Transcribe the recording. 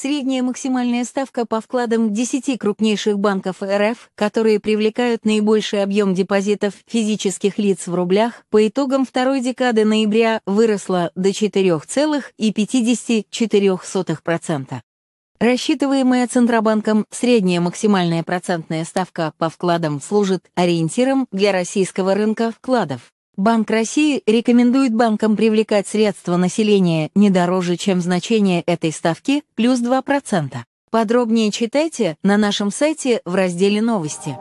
средняя максимальная ставка по вкладам 10 крупнейших банков РФ, которые привлекают наибольший объем депозитов физических лиц в рублях, по итогам второй декады ноября выросла до 4,54%. Рассчитываемая Центробанком средняя максимальная процентная ставка по вкладам служит ориентиром для российского рынка вкладов. Банк России рекомендует банкам привлекать средства населения не дороже, чем значение этой ставки, плюс 2%. Подробнее читайте на нашем сайте в разделе «Новости».